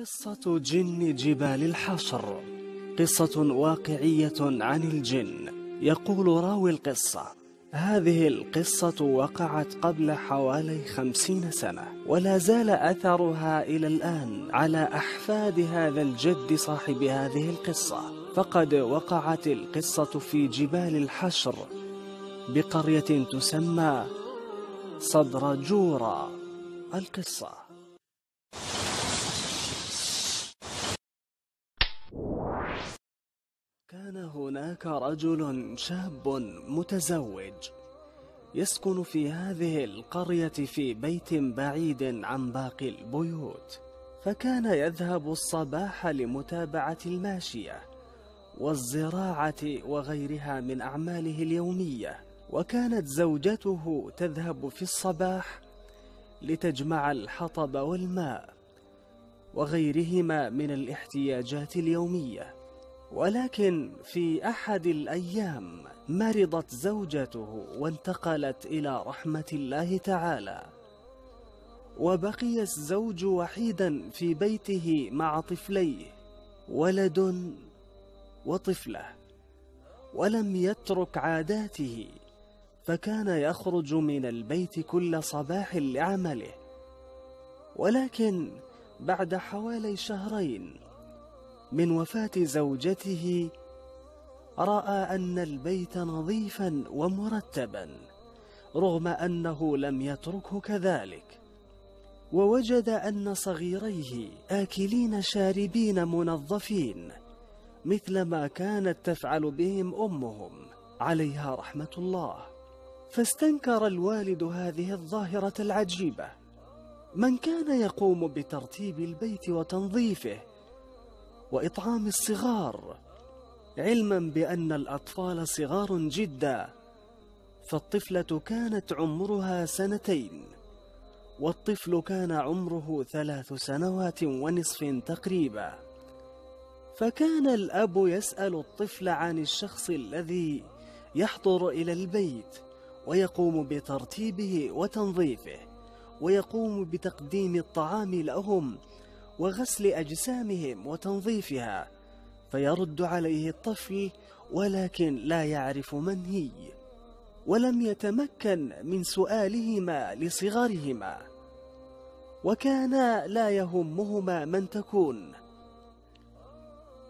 قصة جن جبال الحشر قصة واقعية عن الجن يقول راوي القصة هذه القصة وقعت قبل حوالي خمسين سنة ولا زال أثرها إلى الآن على أحفاد هذا الجد صاحب هذه القصة فقد وقعت القصة في جبال الحشر بقرية تسمى صدرجورا القصه هناك رجل شاب متزوج يسكن في هذه القرية في بيت بعيد عن باقي البيوت فكان يذهب الصباح لمتابعة الماشية والزراعة وغيرها من أعماله اليومية وكانت زوجته تذهب في الصباح لتجمع الحطب والماء وغيرهما من الاحتياجات اليوميه ولكن في أحد الأيام مرضت زوجته وانتقلت إلى رحمة الله تعالى وبقي الزوج وحيدا في بيته مع طفليه ولد وطفله ولم يترك عاداته فكان يخرج من البيت كل صباح لعمله ولكن بعد حوالي شهرين من وفاة زوجته رأى أن البيت نظيفا ومرتبا رغم أنه لم يتركه كذلك ووجد أن صغيريه آكلين شاربين منظفين مثل ما كانت تفعل بهم أمهم عليها رحمة الله فاستنكر الوالد هذه الظاهرة العجيبة من كان يقوم بترتيب البيت وتنظيفه وإطعام الصغار علما بأن الأطفال صغار جدا فالطفلة كانت عمرها سنتين والطفل كان عمره ثلاث سنوات ونصف تقريبا فكان الأب يسأل الطفل عن الشخص الذي يحضر إلى البيت ويقوم بترتيبه وتنظيفه ويقوم بتقديم الطعام لهم وغسل أجسامهم وتنظيفها فيرد عليه الطفل ولكن لا يعرف من هي ولم يتمكن من سؤالهما لصغرهما وكان لا يهمهما من تكون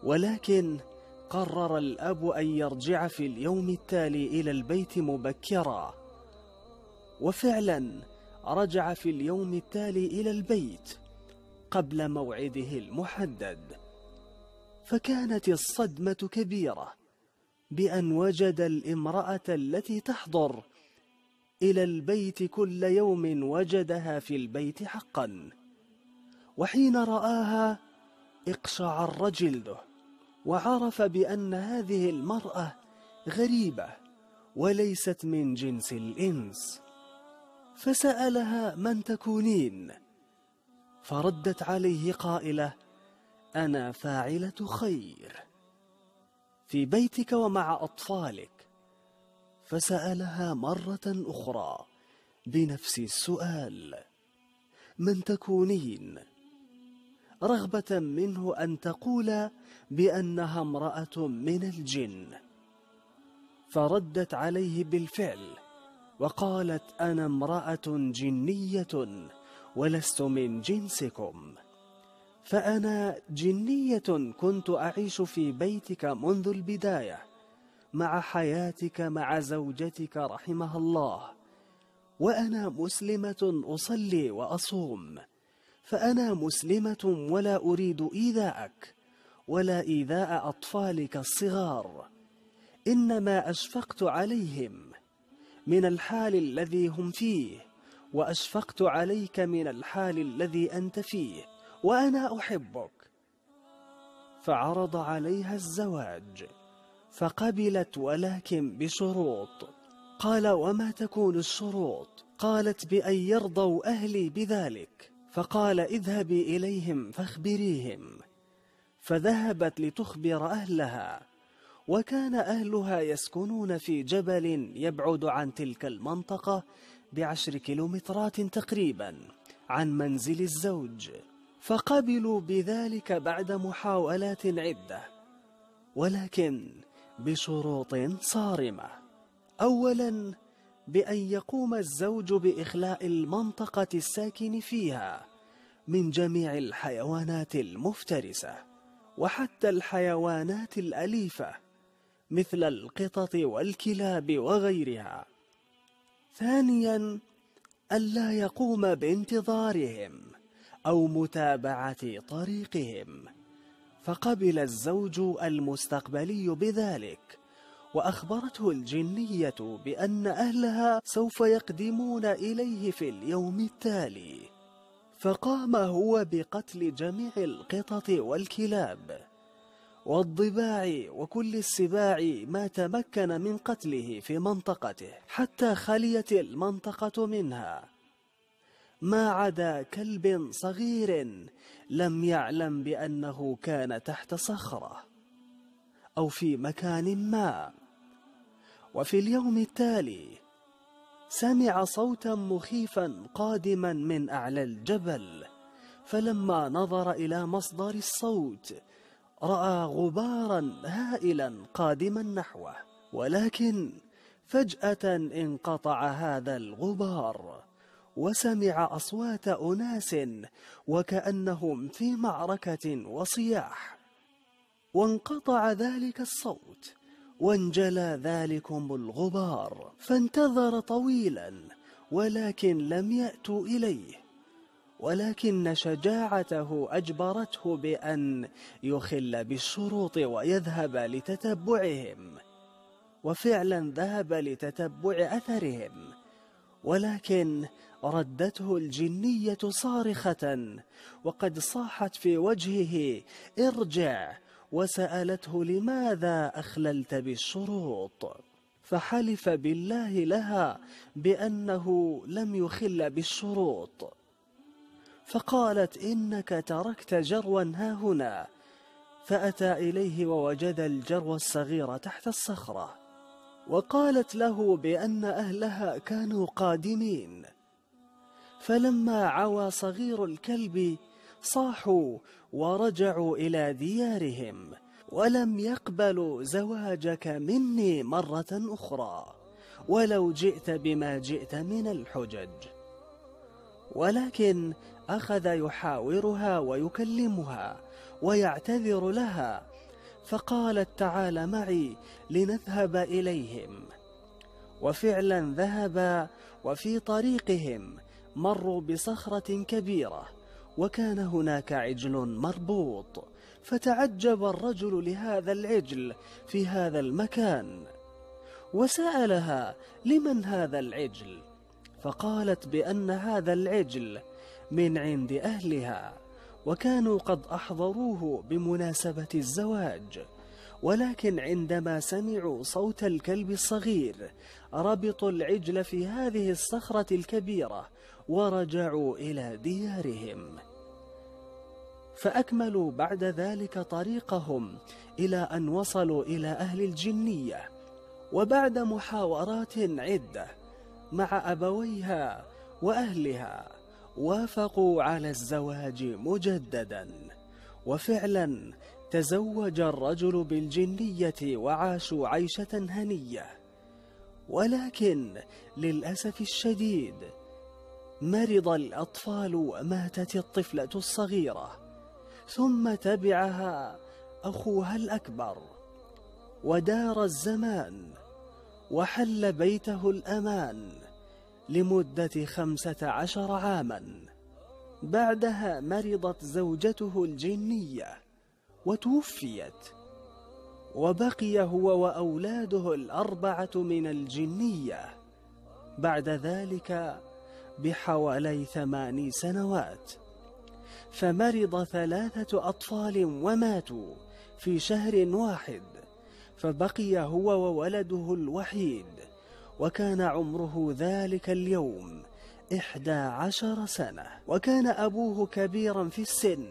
ولكن قرر الأب أن يرجع في اليوم التالي إلى البيت مبكرا وفعلا رجع في اليوم التالي إلى البيت قبل موعده المحدد فكانت الصدمة كبيرة بأن وجد الامرأة التي تحضر إلى البيت كل يوم وجدها في البيت حقا وحين رآها اقشعر جلده وعرف بأن هذه المرأة غريبة وليست من جنس الإنس فسألها من تكونين؟ فردت عليه قائلة أنا فاعلة خير في بيتك ومع أطفالك فسألها مرة أخرى بنفس السؤال من تكونين رغبة منه أن تقول بأنها امرأة من الجن فردت عليه بالفعل وقالت أنا امرأة جنية ولست من جنسكم فأنا جنية كنت أعيش في بيتك منذ البداية مع حياتك مع زوجتك رحمها الله وأنا مسلمة أصلي وأصوم فأنا مسلمة ولا أريد إيذاءك ولا إيذاء أطفالك الصغار إنما أشفقت عليهم من الحال الذي هم فيه واشفقت عليك من الحال الذي انت فيه وانا احبك فعرض عليها الزواج فقبلت ولكن بشروط قال وما تكون الشروط قالت بان يرضوا اهلي بذلك فقال اذهبي اليهم فاخبريهم فذهبت لتخبر اهلها وكان اهلها يسكنون في جبل يبعد عن تلك المنطقه بعشر كيلومترات تقريبا عن منزل الزوج فقبلوا بذلك بعد محاولات عدة ولكن بشروط صارمة أولا بأن يقوم الزوج بإخلاء المنطقة الساكن فيها من جميع الحيوانات المفترسة وحتى الحيوانات الأليفة مثل القطط والكلاب وغيرها ثانيا ألا يقوم بانتظارهم أو متابعة طريقهم فقبل الزوج المستقبلي بذلك وأخبرته الجنية بأن أهلها سوف يقدمون إليه في اليوم التالي فقام هو بقتل جميع القطط والكلاب والضباع وكل السباع ما تمكن من قتله في منطقته حتى خليت المنطقة منها ما عدا كلب صغير لم يعلم بأنه كان تحت صخرة أو في مكان ما وفي اليوم التالي سمع صوتا مخيفا قادما من أعلى الجبل فلما نظر إلى مصدر الصوت رأى غبارا هائلا قادما نحوه ولكن فجأة انقطع هذا الغبار وسمع أصوات أناس وكأنهم في معركة وصياح وانقطع ذلك الصوت وانجلى ذلكم الغبار فانتظر طويلا ولكن لم يأتوا إليه ولكن شجاعته أجبرته بأن يخل بالشروط ويذهب لتتبعهم وفعلا ذهب لتتبع أثرهم ولكن ردته الجنية صارخة وقد صاحت في وجهه ارجع وسألته لماذا أخللت بالشروط فحلف بالله لها بأنه لم يخل بالشروط فقالت إنك تركت جروا ها هنا فأتى إليه ووجد الجرو الصغير تحت الصخرة وقالت له بأن أهلها كانوا قادمين فلما عوى صغير الكلب صاحوا ورجعوا إلى ديارهم ولم يقبلوا زواجك مني مرة أخرى ولو جئت بما جئت من الحجج ولكن أخذ يحاورها ويكلمها ويعتذر لها فقالت تعال معي لنذهب إليهم وفعلا ذهبا وفي طريقهم مروا بصخرة كبيرة وكان هناك عجل مربوط فتعجب الرجل لهذا العجل في هذا المكان وسألها لمن هذا العجل فقالت بأن هذا العجل من عند أهلها وكانوا قد أحضروه بمناسبة الزواج ولكن عندما سمعوا صوت الكلب الصغير ربطوا العجل في هذه الصخرة الكبيرة ورجعوا إلى ديارهم فأكملوا بعد ذلك طريقهم إلى أن وصلوا إلى أهل الجنية وبعد محاورات عدة مع أبويها وأهلها وافقوا على الزواج مجددا وفعلا تزوج الرجل بالجنية وعاشوا عيشة هنية ولكن للأسف الشديد مرض الأطفال وماتت الطفلة الصغيرة ثم تبعها أخوها الأكبر ودار الزمان وحل بيته الأمان لمدة خمسة عشر عاما بعدها مرضت زوجته الجنية وتوفيت وبقي هو وأولاده الأربعة من الجنية بعد ذلك بحوالي ثماني سنوات فمرض ثلاثة أطفال وماتوا في شهر واحد فبقي هو وولده الوحيد وكان عمره ذلك اليوم إحدى عشر سنة وكان أبوه كبيرا في السن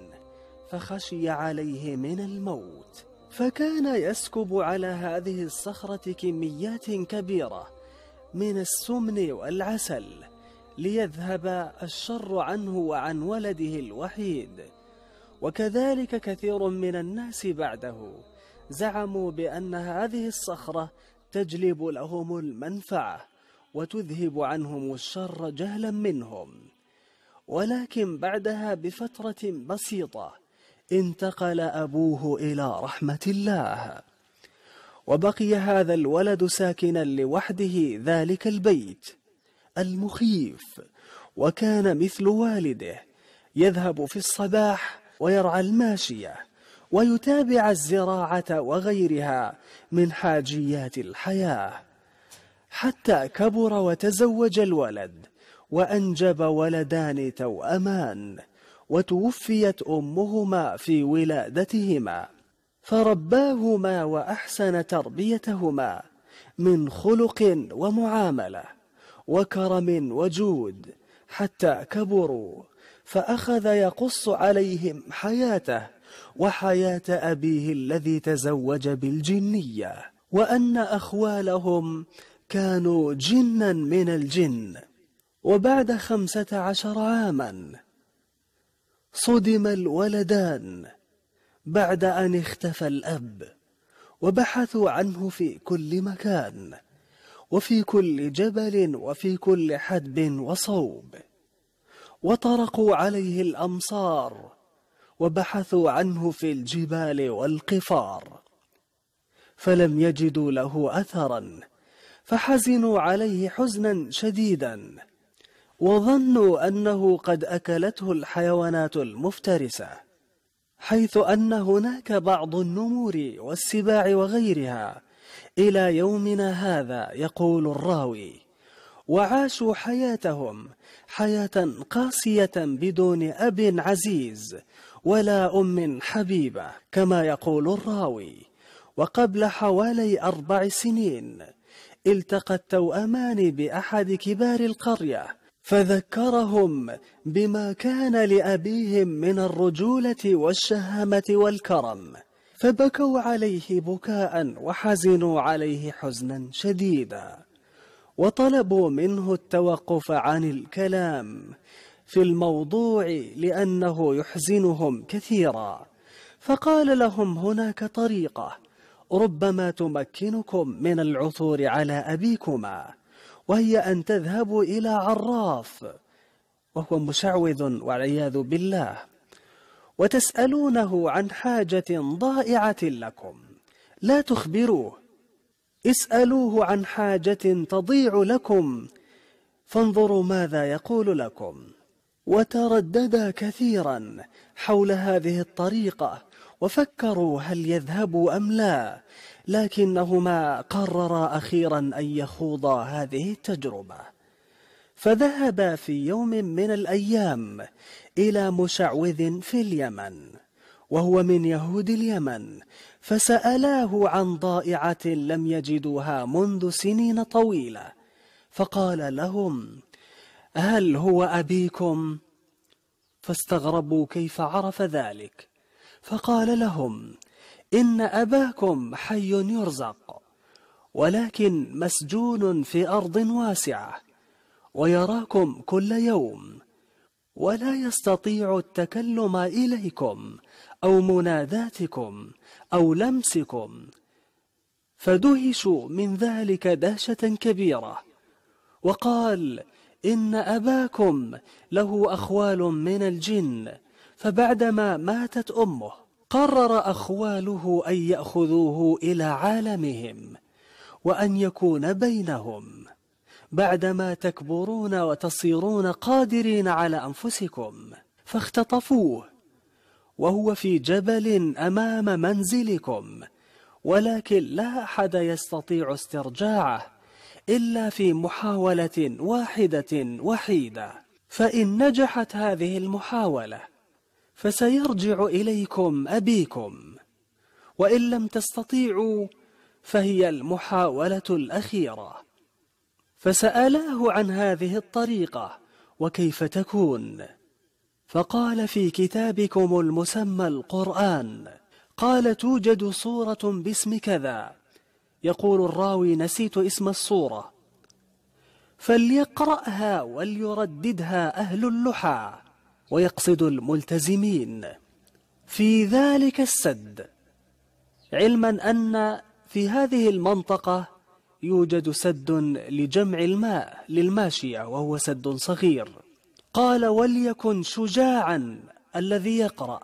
فخشي عليه من الموت فكان يسكب على هذه الصخرة كميات كبيرة من السمن والعسل ليذهب الشر عنه وعن ولده الوحيد وكذلك كثير من الناس بعده زعموا بأن هذه الصخرة تجلب لهم المنفعة وتذهب عنهم الشر جهلا منهم ولكن بعدها بفترة بسيطة انتقل أبوه إلى رحمة الله وبقي هذا الولد ساكنا لوحده ذلك البيت المخيف وكان مثل والده يذهب في الصباح ويرعى الماشيه ويتابع الزراعة وغيرها من حاجيات الحياة حتى كبر وتزوج الولد وأنجب ولدان توأمان وتوفيت أمهما في ولادتهما فرباهما وأحسن تربيتهما من خلق ومعاملة وكرم وجود حتى كبروا فأخذ يقص عليهم حياته وحياة أبيه الذي تزوج بالجنية وأن أخوالهم كانوا جنا من الجن وبعد خمسة عشر عاما صدم الولدان بعد أن اختفى الأب وبحثوا عنه في كل مكان وفي كل جبل وفي كل حدب وصوب وطرقوا عليه الأمصار وبحثوا عنه في الجبال والقفار فلم يجدوا له أثرا فحزنوا عليه حزنا شديدا وظنوا أنه قد أكلته الحيوانات المفترسة حيث أن هناك بعض النمور والسباع وغيرها إلى يومنا هذا يقول الراوي وعاشوا حياتهم حياة قاسية بدون أب عزيز ولا أم حبيبة كما يقول الراوي وقبل حوالي أربع سنين التقى التوأمان بأحد كبار القرية فذكرهم بما كان لأبيهم من الرجولة والشهامة والكرم فبكوا عليه بكاء وحزنوا عليه حزنا شديدا وطلبوا منه التوقف عن الكلام في الموضوع لأنه يحزنهم كثيرا فقال لهم هناك طريقة ربما تمكنكم من العثور على أبيكما وهي أن تذهبوا إلى عراف وهو مشعوذ والعياذ بالله وتسألونه عن حاجة ضائعة لكم لا تخبروه اسألوه عن حاجة تضيع لكم فانظروا ماذا يقول لكم وترددا كثيرا حول هذه الطريقة وفكروا هل يذهبوا أم لا لكنهما قررا أخيرا أن يخوضا هذه التجربة فذهبا في يوم من الأيام إلى مشعوذ في اليمن وهو من يهود اليمن فسألاه عن ضائعة لم يجدوها منذ سنين طويلة فقال لهم هل هو أبيكم؟ فاستغربوا كيف عرف ذلك فقال لهم إن أباكم حي يرزق ولكن مسجون في أرض واسعة ويراكم كل يوم ولا يستطيع التكلم إليكم أو مناداتكم أو لمسكم فدهشوا من ذلك دهشة كبيرة وقال إن أباكم له أخوال من الجن فبعدما ماتت أمه قرر أخواله أن يأخذوه إلى عالمهم وأن يكون بينهم بعدما تكبرون وتصيرون قادرين على أنفسكم فاختطفوه وهو في جبل أمام منزلكم ولكن لا أحد يستطيع استرجاعه إلا في محاولة واحدة وحيدة فإن نجحت هذه المحاولة فسيرجع إليكم أبيكم وإن لم تستطيعوا فهي المحاولة الأخيرة فسألاه عن هذه الطريقة وكيف تكون فقال في كتابكم المسمى القرآن قال توجد صورة باسم كذا يقول الراوي نسيت اسم الصورة فليقرأها وليرددها أهل اللحى ويقصد الملتزمين في ذلك السد علما أن في هذه المنطقة يوجد سد لجمع الماء للماشية وهو سد صغير قال وليكن شجاعا الذي يقرأ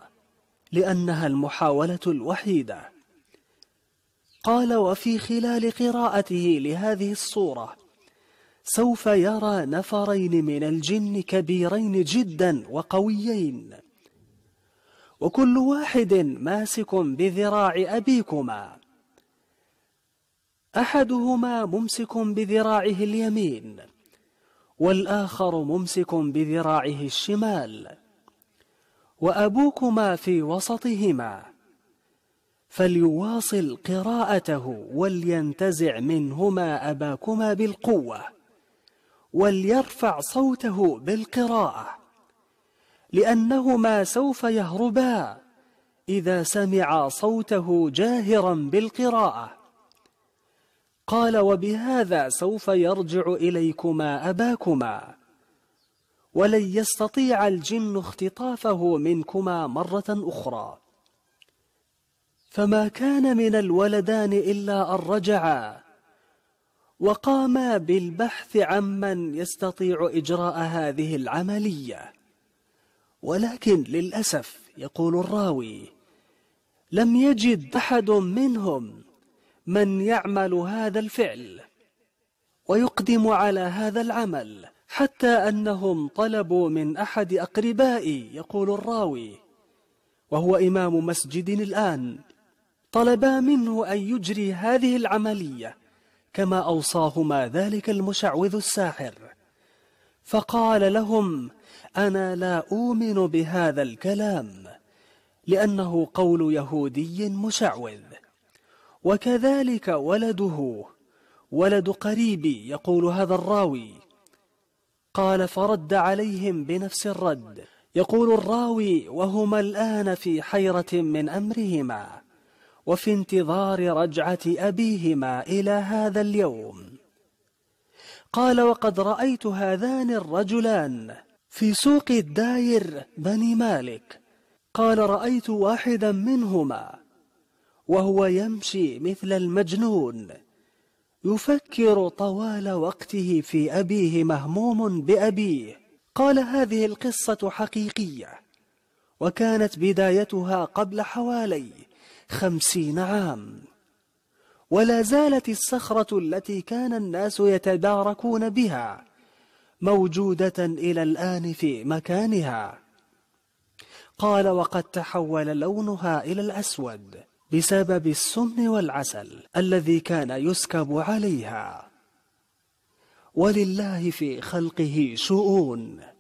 لأنها المحاولة الوحيدة قال وفي خلال قراءته لهذه الصورة سوف يرى نفرين من الجن كبيرين جدا وقويين وكل واحد ماسك بذراع أبيكما أحدهما ممسك بذراعه اليمين والآخر ممسك بذراعه الشمال وأبوكما في وسطهما فليواصل قراءته ولينتزع منهما أباكما بالقوة وليرفع صوته بالقراءة لأنهما سوف يهربا إذا سمع صوته جاهرا بالقراءة قال وبهذا سوف يرجع إليكما أباكما ولن يستطيع الجن اختطافه منكما مرة أخرى فما كان من الولدان إلا أن رجعا وقاما بالبحث عمن يستطيع إجراء هذه العملية ولكن للأسف يقول الراوي لم يجد أحد منهم من يعمل هذا الفعل ويقدم على هذا العمل حتى أنهم طلبوا من أحد أقربائي يقول الراوي وهو إمام مسجد الآن طلبا منه أن يجري هذه العملية كما أوصاهما ذلك المشعوذ الساحر فقال لهم أنا لا أؤمن بهذا الكلام لأنه قول يهودي مشعوذ وكذلك ولده ولد قريبي يقول هذا الراوي قال فرد عليهم بنفس الرد يقول الراوي وهما الآن في حيرة من أمرهما وفي انتظار رجعة أبيهما إلى هذا اليوم قال وقد رأيت هذان الرجلان في سوق الداير بني مالك قال رأيت واحدا منهما وهو يمشي مثل المجنون يفكر طوال وقته في أبيه مهموم بأبيه قال هذه القصة حقيقية وكانت بدايتها قبل حوالي خمسين عام ولا زالت الصخرة التي كان الناس يتداركون بها موجودة إلى الآن في مكانها قال وقد تحول لونها إلى الأسود بسبب السم والعسل الذي كان يسكب عليها ولله في خلقه شؤون